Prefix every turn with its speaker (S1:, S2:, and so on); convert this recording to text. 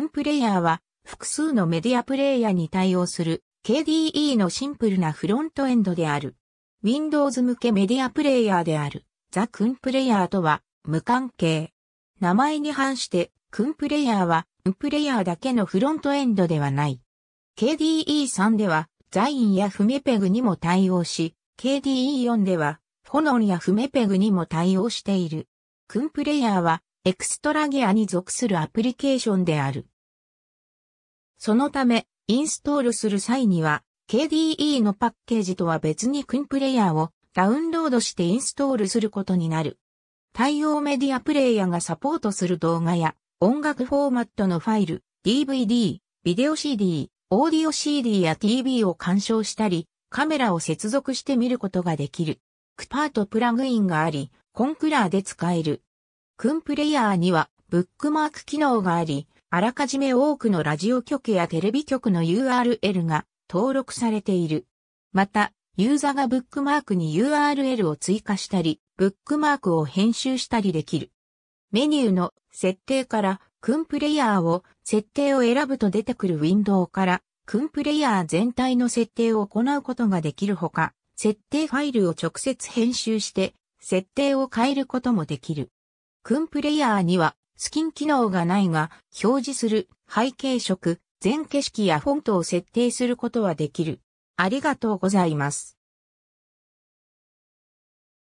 S1: ンプ
S2: レイヤーは複数のメディアプレイヤーに対応する KDE のシンプルなフロントエンドである。Windows 向けメディアプレイヤーであるザ・クンプレイヤーとは無関係。名前に反してクンプレイヤーはンプレイヤーだけのフロントエンドではない。KDE3 ではザインやフメペグにも対応し、KDE4 ではフォノンやフメペグにも対応している。クンプレイヤーはエクストラギアに属するアプリケーションである。そのため、インストールする際には、KDE のパッケージとは別にクンプレイヤーをダウンロードしてインストールすることになる。対応メディアプレイヤーがサポートする動画や音楽フォーマットのファイル、DVD、ビデオ CD、オーディオ CD や TV を鑑賞したり、カメラを接続して見ることができる。クパートプラグインがあり、コンクラーで使える。クンプレイヤーにはブックマーク機能があり、あらかじめ多くのラジオ局やテレビ局の URL が登録されている。また、ユーザーがブックマークに URL を追加したり、ブックマークを編集したりできる。メニューの設定からクンプレイヤーを設定を選ぶと出てくるウィンドウからクンプレイヤー全体の設定を行うことができるほか、設定ファイルを直接編集して設定を変えることもできる。クンプレイヤーにはスキン機能がないが、表示する背景色、全景色やフォントを設定することはできる。ありがとうご
S1: ざいます。